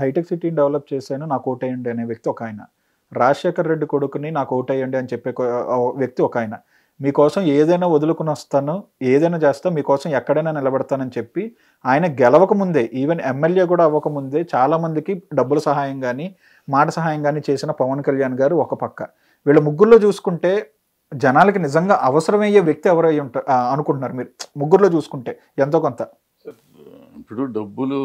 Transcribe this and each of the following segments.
hitech సిటీని develop చేశాను నాకు ఓటేయండి అనే వ్యక్తి ఒక ఆయన రాజశేఖర్ రెడ్డి కొడుకుని నాకు ఓటేయండి అని చెప్పే వ్యక్తి ఒక ఆయన మీకోసం ఏదైనా వదులుకుని వస్తాను ఏదైనా చేస్తా మీకోసం ఎక్కడైనా నిలబడతానని చెప్పి ఆయన గెలవక ముందే ఈవెన్ ఎమ్మెల్యే కూడా అవ్వకముందే చాలామందికి డబ్బుల సహాయం కానీ మాట సహాయం కానీ చేసిన పవన్ కళ్యాణ్ గారు ఒక పక్క వీళ్ళ ముగ్గురులో చూసుకుంటే జనాలకి నిజంగా అవసరమయ్యే వ్యక్తి ఎవరై ఉంటారు అనుకుంటున్నారు మీరు ముగ్గురులో చూసుకుంటే ఎంతో కొంత ఇప్పుడు డబ్బులు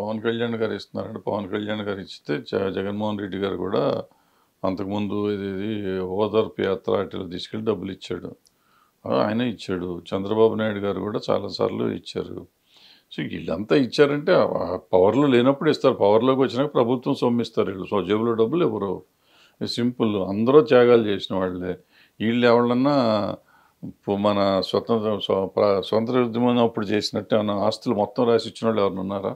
పవన్ కళ్యాణ్ గారు ఇస్తున్నారంటే పవన్ కళ్యాణ్ గారు ఇస్తే జగన్మోహన్ రెడ్డి గారు కూడా అంతకుముందు ఇది ఓదర్పు యాత్ర అటు తీసుకెళ్ళి డబ్బులు ఇచ్చాడు ఆయన ఇచ్చాడు చంద్రబాబు నాయుడు గారు కూడా చాలాసార్లు ఇచ్చారు సో వీళ్ళంతా ఇచ్చారంటే పవర్లో లేనప్పుడు ఇస్తారు పవర్లోకి వచ్చినాక ప్రభుత్వం సొమ్మిస్తారు వీళ్ళు సో డబ్బులు ఎవరు సింపుల్ అందరూ త్యాగాలు చేసిన వాళ్ళే వీళ్ళు ఎవళ్ళన్నా ఇప్పుడు మన స్వతంత్ర స్వతంత్ర ఉద్యమం అప్పుడు చేసినట్టు ఏమన్నా ఆస్తులు మొత్తం రాసి ఇచ్చిన వాళ్ళు ఎవరు ఉన్నారా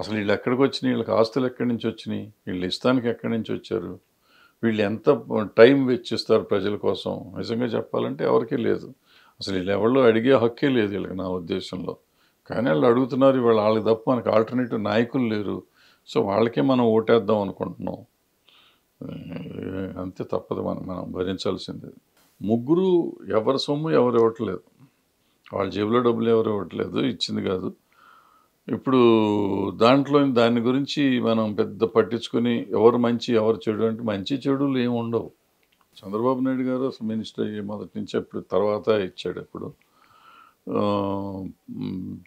అసలు వీళ్ళు ఎక్కడికి వచ్చినాయి వీళ్ళకి ఆస్తులు ఎక్కడి నుంచి వచ్చినాయి వీళ్ళు ఇష్టానికి ఎక్కడి నుంచి వచ్చారు వీళ్ళు ఎంత టైం వెచ్చిస్తారు ప్రజల కోసం నిజంగా చెప్పాలంటే ఎవరికీ లేదు అసలు వీళ్ళు ఎవరిలో అడిగే హక్కే లేదు వీళ్ళకి నా ఉద్దేశంలో కానీ వాళ్ళు అడుగుతున్నారు ఇవాళ వాళ్ళకి తప్ప మనకు ఆల్టర్నేటివ్ నాయకులు లేరు సో వాళ్ళకే మనం ఓటేద్దాం అనుకుంటున్నాం అంతే తప్పదు మనం మనం భరించాల్సిందే ముగ్గురు ఎవరి సొమ్ము ఎవరు ఇవ్వట్లేదు వాళ్ళ జేబులో డబ్బులు ఎవరు ఇవ్వట్లేదు ఇచ్చింది కాదు ఇప్పుడు దాంట్లో దాని గురించి మనం పెద్ద పట్టించుకొని ఎవరు మంచి ఎవరు చెడు అంటే మంచి చెడులు ఏమి ఉండవు చంద్రబాబు నాయుడు గారు అసలు మినిస్టర్ మొదటి నుంచి అప్పుడు తర్వాత ఇచ్చాడు ఇప్పుడు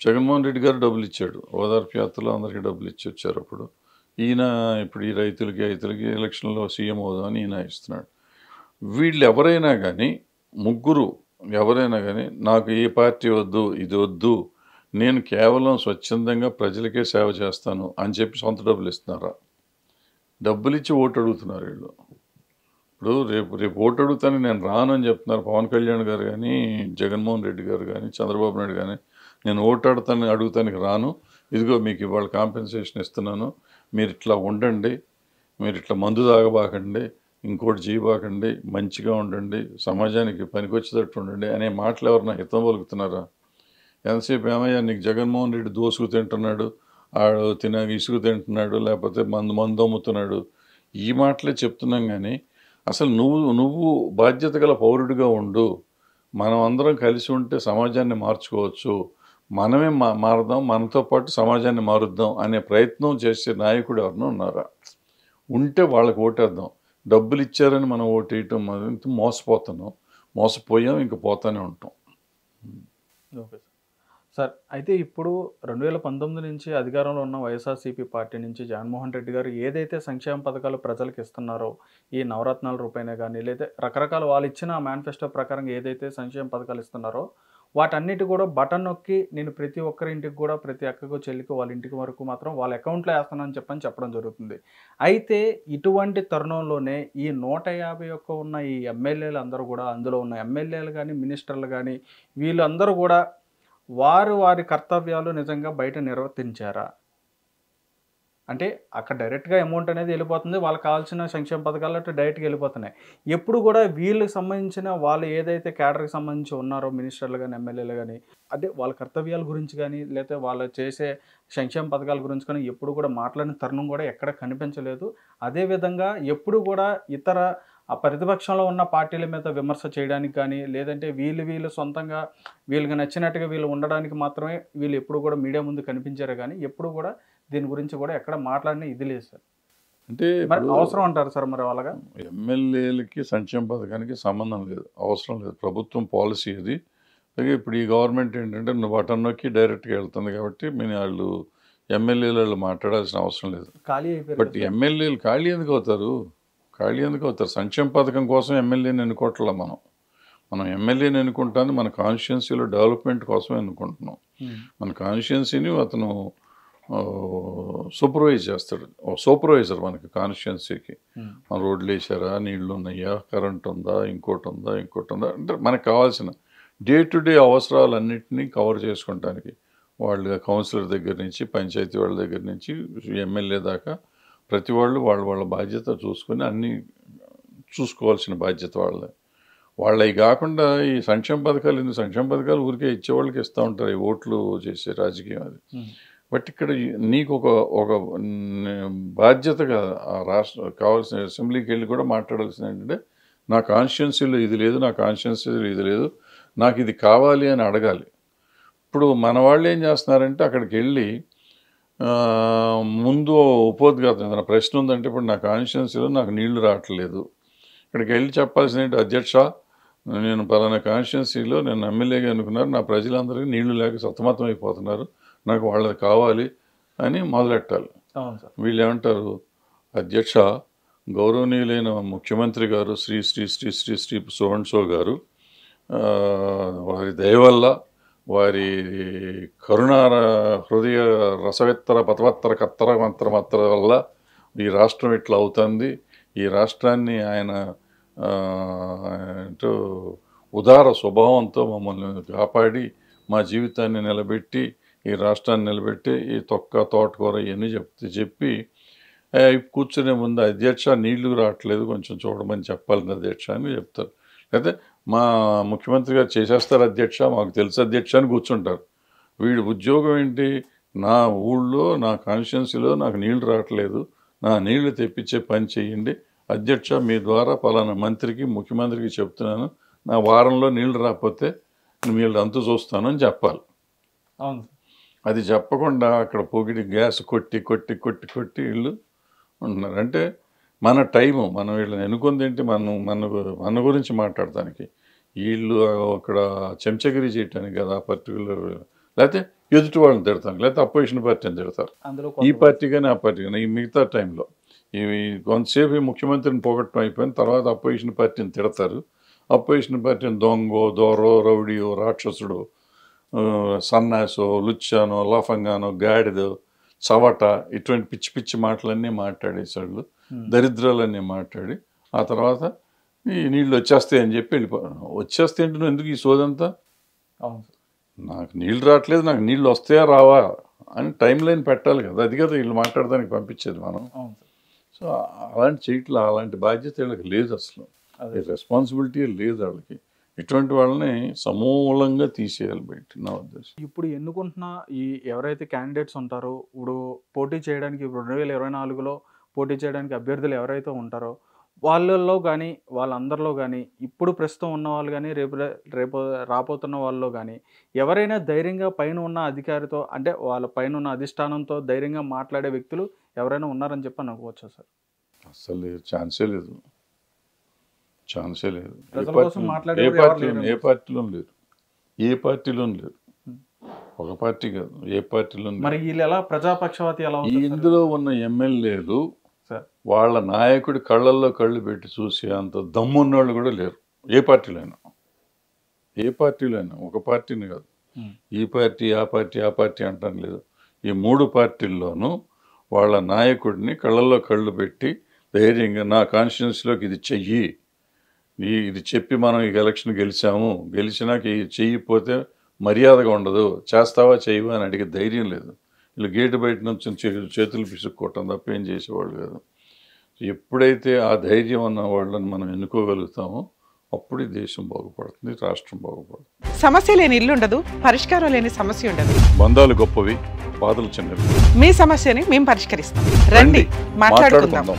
జగన్మోహన్ రెడ్డి గారు డబ్బులు ఇచ్చాడు ఓదార్పు యాత్రలో అందరికీ డబ్బులు ఇచ్చి వచ్చారు అప్పుడు ఈయన ఇప్పుడు ఈ రైతులకి రైతులకి ఎలక్షన్లో సీఎం అవుదామని ఈయన ఇస్తున్నాడు వీళ్ళు ఎవరైనా కానీ ముగ్గురు ఎవరైనా కానీ నాకు ఏ పార్టీ వద్దు ఇది వద్దు నేను కేవలం స్వచ్ఛందంగా ప్రజలకే సేవ చేస్తాను అని చెప్పి సొంత డబ్బులు ఇస్తున్నారా డబ్బులు ఇచ్చి ఓటు అడుగుతున్నారు వీళ్ళు ఇప్పుడు రేపు రేపు ఓటు అడుగుతాను నేను రాను అని చెప్తున్నారు పవన్ కళ్యాణ్ గారు కానీ జగన్మోహన్ రెడ్డి గారు కానీ చంద్రబాబు నాయుడు కానీ నేను ఆడతాను అడుగుతానికి రాను ఇదిగో మీకు ఇవాళ కాంపెన్సేషన్ ఇస్తున్నాను మీరు ఇట్లా ఉండండి మీరు ఇట్లా మందు తాగబాకండి ఇంకోటి చేయబాకండి మంచిగా ఉండండి సమాజానికి పనికొచ్చేటట్టు ఉండండి అనే మాటలు ఎవరన్నా హితం పలుకుతున్నారా ఎంతసేపు ఏమయ్యా నీకు జగన్మోహన్ రెడ్డి దోసుకు తింటున్నాడు ఆడు తిన ఇసుకు తింటున్నాడు లేకపోతే మందు మందు అమ్ముతున్నాడు ఈ మాటలే చెప్తున్నాం కానీ అసలు నువ్వు నువ్వు బాధ్యత గల పౌరుడిగా ఉండు మనం అందరం కలిసి ఉంటే సమాజాన్ని మార్చుకోవచ్చు మనమే మా మారదాం మనతో పాటు సమాజాన్ని మారుద్దాం అనే ప్రయత్నం చేసే నాయకుడు ఎవరినో ఉన్నారా ఉంటే వాళ్ళకు ఓటేద్దాం డబ్బులు ఇచ్చారని మనం ఓటేయటం మోసపోతున్నాం మోసపోయాం ఇంక పోతానే ఉంటాం ఓకే సార్ సార్ అయితే ఇప్పుడు రెండు వేల పంతొమ్మిది నుంచి అధికారంలో ఉన్న వైఎస్ఆర్సిపి పార్టీ నుంచి జగన్మోహన్ రెడ్డి గారు ఏదైతే సంక్షేమ పథకాలు ప్రజలకు ఇస్తున్నారో ఈ నవరత్నాల రూపాయనే కానీ లేదా రకరకాల వాళ్ళు ఇచ్చిన మేనిఫెస్టో ప్రకారం ఏదైతే సంక్షేమ పథకాలు ఇస్తున్నారో వాటన్నిటి కూడా బటన్ నొక్కి నేను ప్రతి ఒక్కరింటికి కూడా ప్రతి అక్కకు చెల్లికి వాళ్ళ ఇంటికి వరకు మాత్రం వాళ్ళ అకౌంట్లో వేస్తానని చెప్పని చెప్పడం జరుగుతుంది అయితే ఇటువంటి తరుణంలోనే ఈ నూట యాభై ఒక్క ఉన్న ఈ ఎమ్మెల్యేలు అందరూ కూడా అందులో ఉన్న ఎమ్మెల్యేలు కానీ మినిస్టర్లు కానీ వీళ్ళందరూ కూడా వారు వారి కర్తవ్యాలు నిజంగా బయట నిర్వర్తించారా అంటే అక్కడ డైరెక్ట్గా అమౌంట్ అనేది వెళ్ళిపోతుంది వాళ్ళకి కావాల్సిన సంక్షేమ పథకాలు అంటే డైరెక్ట్గా వెళ్ళిపోతున్నాయి ఎప్పుడు కూడా వీళ్ళకి సంబంధించిన వాళ్ళు ఏదైతే క్యాడర్కి సంబంధించి ఉన్నారో మినిస్టర్లు కానీ ఎమ్మెల్యేలు కానీ అదే వాళ్ళ కర్తవ్యాల గురించి కానీ లేకపోతే వాళ్ళు చేసే సంక్షేమ పథకాల గురించి కానీ ఎప్పుడు కూడా మాట్లాడిన తరుణం కూడా ఎక్కడ కనిపించలేదు అదేవిధంగా ఎప్పుడు కూడా ఇతర ఆ ప్రతిపక్షంలో ఉన్న పార్టీల మీద విమర్శ చేయడానికి కానీ లేదంటే వీళ్ళు వీళ్ళు సొంతంగా వీళ్ళకి నచ్చినట్టుగా వీళ్ళు ఉండడానికి మాత్రమే వీళ్ళు ఎప్పుడు కూడా మీడియా ముందు కనిపించారు కానీ ఎప్పుడు కూడా దీని గురించి కూడా ఎక్కడ మాట్లాడినా ఇది లేదు సార్ అంటే అవసరం అంటారు సార్ మరి వాళ్ళగా ఎమ్మెల్యేలకి సంక్షేమ పథకానికి సంబంధం లేదు అవసరం లేదు ప్రభుత్వం పాలసీ ఇది అలాగే ఇప్పుడు ఈ గవర్నమెంట్ ఏంటంటే నువ్వు బటన్ నొక్కి డైరెక్ట్గా వెళ్తుంది కాబట్టి మేము వాళ్ళు ఎమ్మెల్యేలు వాళ్ళు మాట్లాడాల్సిన అవసరం లేదు ఖాళీ బట్ ఎమ్మెల్యేలు ఖాళీ ఎందుకు అవుతారు ఖాళీ ఎందుకు అవుతారు సంక్షేమ పథకం కోసం ఎమ్మెల్యేని ఎన్నుకోవట్లా మనం మనం ఎమ్మెల్యేని ఎన్నుకుంటాను మన కాన్స్టిట్యున్సీలో డెవలప్మెంట్ కోసం ఎన్నుకుంటున్నాం మన కాన్స్టిట్యున్సీని అతను సూపర్వైజ్ చేస్తాడు సూపర్వైజర్ మనకి కాన్స్టిట్యున్సీకి మన రోడ్లు వేసారా నీళ్లు ఉన్నాయా కరెంట్ ఉందా ఇంకోటి ఉందా ఇంకోటి ఉందా అంటే మనకు కావాల్సిన డే టు డే అవసరాలన్నింటినీ కవర్ చేసుకోవడానికి వాళ్ళు కౌన్సిలర్ దగ్గర నుంచి పంచాయతీ వాళ్ళ దగ్గర నుంచి ఎమ్మెల్యే దాకా ప్రతి వాళ్ళు వాళ్ళ వాళ్ళ బాధ్యత చూసుకొని అన్నీ చూసుకోవాల్సిన బాధ్యత వాళ్ళది వాళ్ళవి కాకుండా ఈ సంక్షేమ పథకాలు ఎందుకు సంక్షేమ పథకాలు ఊరికే ఇచ్చేవాళ్ళకి ఇస్తూ ఉంటారు ఈ ఓట్లు చేసే రాజకీయం అది బట్ ఇక్కడ నీకు ఒక ఒక బాధ్యతగా రాష్ట్ర కావాల్సిన అసెంబ్లీకి వెళ్ళి కూడా మాట్లాడాల్సిన ఏంటంటే నా కాన్స్టిట్యున్సీలో ఇది లేదు నా కాన్స్టిట్యున్సీలో ఇది లేదు నాకు ఇది కావాలి అని అడగాలి ఇప్పుడు మన వాళ్ళు ఏం చేస్తున్నారంటే అక్కడికి వెళ్ళి ముందు ఉపోద్ఘాతం ఏదైనా ప్రశ్న ఉందంటే ఇప్పుడు నా కాన్స్టిట్యున్సీలో నాకు నీళ్లు రావట్లేదు ఇక్కడికి వెళ్ళి చెప్పాల్సింది ఏంటి అధ్యక్ష నేను పలానా కాన్స్టిట్యున్సీలో నేను ఎమ్మెల్యేగా అనుకున్నారు నా ప్రజలందరికీ నీళ్లు లేక సతమతం అయిపోతున్నారు నాకు వాళ్ళది కావాలి అని మొదలెట్టాలి వీళ్ళు ఏమంటారు అధ్యక్ష గౌరవనీయులైన ముఖ్యమంత్రి గారు శ్రీ శ్రీ శ్రీ శ్రీ శ్రీ సోహన్సో గారు వారి దయవల్ల వారి కరుణ హృదయ రసవిత్తర పతవత్తర కత్తర మంత్ర మత్ర వల్ల ఈ రాష్ట్రం ఇట్లా అవుతుంది ఈ రాష్ట్రాన్ని ఆయన ఉదార స్వభావంతో మమ్మల్ని కాపాడి మా జీవితాన్ని నిలబెట్టి ఈ రాష్ట్రాన్ని నిలబెట్టి ఈ తొక్క తోటకూర ఇవన్నీ చెప్తే చెప్పి కూర్చునే ముందు అధ్యక్ష నీళ్లు రావట్లేదు కొంచెం చూడమని చెప్పాలి అధ్యక్ష అని చెప్తారు అయితే మా ముఖ్యమంత్రి గారు చేసేస్తారు అధ్యక్ష మాకు తెలుసు అధ్యక్ష అని కూర్చుంటారు వీడి ఉద్యోగం ఏంటి నా ఊళ్ళో నా కాన్స్టిట్యున్సీలో నాకు నీళ్లు రావట్లేదు నా నీళ్లు తెప్పించే పని చేయండి అధ్యక్ష మీ ద్వారా పలానా మంత్రికి ముఖ్యమంత్రికి చెప్తున్నాను నా వారంలో నీళ్లు రాకపోతే మీరు అంత చూస్తాను అని చెప్పాలి అవును అది చెప్పకుండా అక్కడ పొగిడి గ్యాస్ కొట్టి కొట్టి కొట్టి కొట్టి వీళ్ళు ఉంటున్నారు అంటే మన టైము మనం వీళ్ళని ఎన్నుకుంది ఏంటి మనం మన మన గురించి మాట్లాడటానికి వీళ్ళు అక్కడ చెంచగిరి చేయటానికి కదా పర్టికులర్ లేకపోతే ఎదుటి వాళ్ళని తిడతానికి లేకపోతే అపోజిషన్ పార్టీని తిడతారు ఈ పార్టీ కానీ ఆ పార్టీ కానీ ఈ మిగతా టైంలో ఇవి కొంతసేపు ముఖ్యమంత్రిని పోగొట్టడం అయిపోయిన తర్వాత అపోజిషన్ పార్టీని తిడతారు అపోజిషన్ పార్టీని దొంగో దోరో రౌడీయో రాక్షసుడు సన్నాసో లుచ్చాను లఫంగానో గాడిదో చవట ఇటువంటి పిచ్చి పిచ్చి మాటలన్నీ మాట్లాడేసాళ్ళు దరిద్రాలన్నీ మాట్లాడి ఆ తర్వాత ఈ నీళ్ళు వచ్చేస్తాయి అని చెప్పి వెళ్ళిపో వచ్చేస్తే ఏంటి ఎందుకు ఈ సోదంతా నాకు నీళ్ళు రావట్లేదు నాకు నీళ్ళు వస్తాయా రావా అని టైం లైన్ పెట్టాలి కదా అది కదా వీళ్ళు మాట్లాడడానికి పంపించేది మనం సో అలాంటి చేయట్లా అలాంటి బాధ్యత వీళ్ళకి లేదు అసలు రెస్పాన్సిబిలిటీ లేదు వాళ్ళకి ఇటువంటి వాళ్ళని సమూలంగా తీసేయాలి బయట నా ఉద్దేశం ఇప్పుడు ఎన్నుకుంటున్న ఈ ఎవరైతే క్యాండిడేట్స్ ఉంటారో ఇప్పుడు పోటీ చేయడానికి రెండు వేల ఇరవై నాలుగులో పోటీ చేయడానికి అభ్యర్థులు ఎవరైతే ఉంటారో వాళ్ళల్లో కానీ వాళ్ళందరిలో కానీ ఇప్పుడు ప్రస్తుతం ఉన్న వాళ్ళు కానీ రేపు రేపు రాబోతున్న వాళ్ళలో కానీ ఎవరైనా ధైర్యంగా పైన ఉన్న అధికారితో అంటే వాళ్ళ పైన ఉన్న అధిష్టానంతో ధైర్యంగా మాట్లాడే వ్యక్తులు ఎవరైనా ఉన్నారని చెప్పి అనుకోవచ్చు సార్ అసలు ఛాన్సే లేదు ఛాన్సే లేదు ఏ పార్టీ ఏ పార్టీలో లేరు ఏ పార్టీలో లేరు ఒక పార్టీ కాదు ఏ పార్టీలో మరి వీళ్ళు ఎలా ప్రజాపక్షవాతి ఎలా ఇందులో ఉన్న ఎమ్మెల్యేలు వాళ్ళ నాయకుడి కళ్ళల్లో కళ్ళు పెట్టి చూసి అంత దమ్మున్నోళ్ళు కూడా లేరు ఏ పార్టీలో అయినా ఏ పార్టీలో అయినా ఒక పార్టీని కాదు ఈ పార్టీ ఆ పార్టీ ఆ పార్టీ అంటాం లేదు ఈ మూడు పార్టీల్లోనూ వాళ్ళ నాయకుడిని కళ్ళల్లో కళ్ళు పెట్టి ధైర్యంగా నా కాన్స్టిట్యున్సీలోకి ఇది చెయ్యి ఇది చెప్పి మనం ఈ ఎలక్షన్ గెలిచాము గెలిచినాక చెయ్యిపోతే మర్యాదగా ఉండదు చేస్తావా చేయవా అని అడిగే ధైర్యం లేదు వీళ్ళు గేటు బయట నుంచి చేతులు పిసుక్కోవటం తప్ప ఏం చేసేవాళ్ళు కాదు ఎప్పుడైతే ఆ ధైర్యం ఉన్న వాళ్ళని మనం ఎన్నుకోగలుగుతామో అప్పుడు దేశం బాగుపడుతుంది రాష్ట్రం బాగుపడుతుంది సమస్య లేని ఇల్లు ఉండదు పరిష్కారం లేని సమస్య ఉండదు బంధాలు గొప్పవి బాధలు చిన్నవి మీ సమస్యని మేము పరిష్కరిస్తాం రండి మాట్లాడుకుందాం